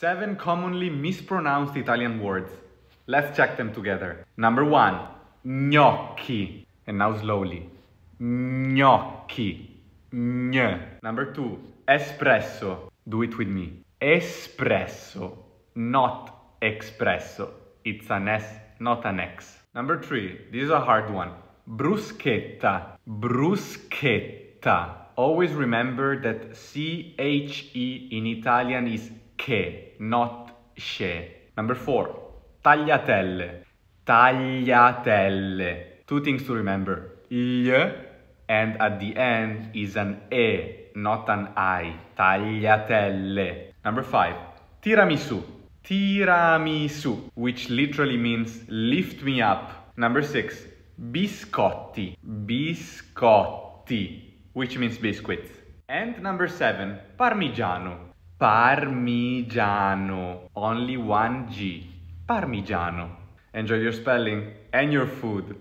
Seven commonly mispronounced Italian words. Let's check them together. Number one, gnocchi. And now slowly. Gnocchi. Gn. Number two, espresso. Do it with me. Espresso. Not espresso. It's an S, not an X. Number three, this is a hard one. Bruschetta. Bruschetta. Always remember that CHE in Italian is che, not she. Number four, tagliatelle. Tagliatelle. Two things to remember. L and at the end is an E, not an I. Tagliatelle. Number five, tiramisu. Tiramisu, which literally means lift me up. Number six, biscotti. Biscotti, which means biscuits. And number seven, parmigiano Parmigiano. Only one G. Parmigiano. Enjoy your spelling and your food.